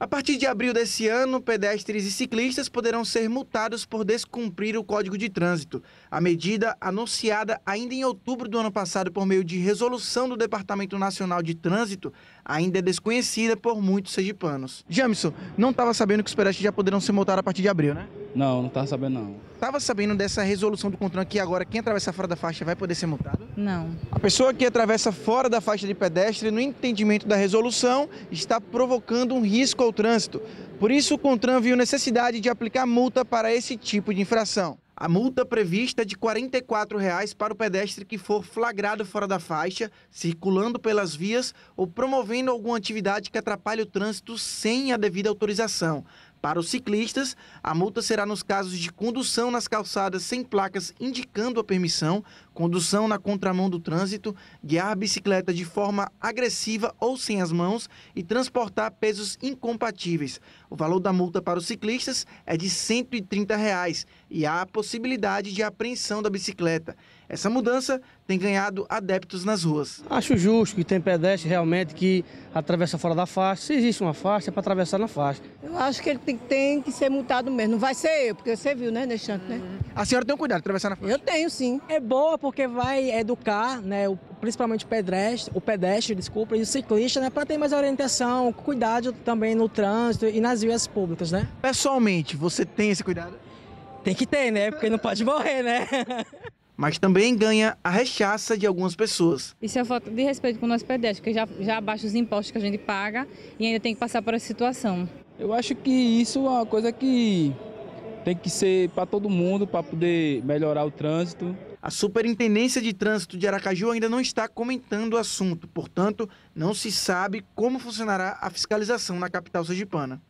A partir de abril desse ano, pedestres e ciclistas poderão ser multados por descumprir o Código de Trânsito. A medida, anunciada ainda em outubro do ano passado por meio de resolução do Departamento Nacional de Trânsito, ainda é desconhecida por muitos sejipanos. Jamison, não estava sabendo que os pedestres já poderão ser multados a partir de abril, né? Não, não estava sabendo não. Estava sabendo dessa resolução do CONTRAN que agora quem atravessar fora da faixa vai poder ser multado? Não. A pessoa que atravessa fora da faixa de pedestre, no entendimento da resolução, está provocando um risco ao trânsito. Por isso, o Contran viu necessidade de aplicar multa para esse tipo de infração. A multa prevista é de R$ 44,00 para o pedestre que for flagrado fora da faixa, circulando pelas vias ou promovendo alguma atividade que atrapalhe o trânsito sem a devida autorização. Para os ciclistas, a multa será nos casos de condução nas calçadas sem placas indicando a permissão, condução na contramão do trânsito, guiar a bicicleta de forma agressiva ou sem as mãos e transportar pesos incompatíveis. O valor da multa para os ciclistas é de R$ 130 reais, e há a possibilidade de apreensão da bicicleta. Essa mudança tem ganhado adeptos nas ruas. Acho justo que tem pedestre realmente que atravessa fora da faixa. Se existe uma faixa, é para atravessar na faixa. Eu acho que ele tem, que ser multado mesmo. Não vai ser eu, porque você viu, né, Alexandre? Né? A senhora tem um cuidado de atravessar na faixa? Eu tenho, sim. É boa porque vai educar, né, o, principalmente o pedestre, o pedestre, desculpa, e o ciclista, né, para ter mais orientação, cuidado também no trânsito e nas vias públicas, né? Pessoalmente, você tem esse cuidado? Tem que ter, né? Porque não pode morrer, né? mas também ganha a rechaça de algumas pessoas. Isso é falta de respeito com o nosso pedestre, porque já, já abaixa os impostos que a gente paga e ainda tem que passar por essa situação. Eu acho que isso é uma coisa que tem que ser para todo mundo, para poder melhorar o trânsito. A Superintendência de Trânsito de Aracaju ainda não está comentando o assunto, portanto, não se sabe como funcionará a fiscalização na capital sergipana.